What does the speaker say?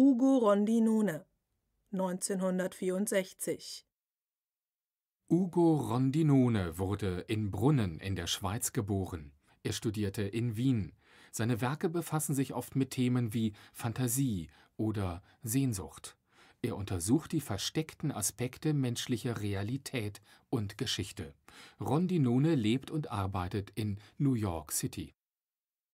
Ugo Rondinone 1964 Ugo Rondinone wurde in Brunnen in der Schweiz geboren. Er studierte in Wien. Seine Werke befassen sich oft mit Themen wie Fantasie oder Sehnsucht. Er untersucht die versteckten Aspekte menschlicher Realität und Geschichte. Rondinone lebt und arbeitet in New York City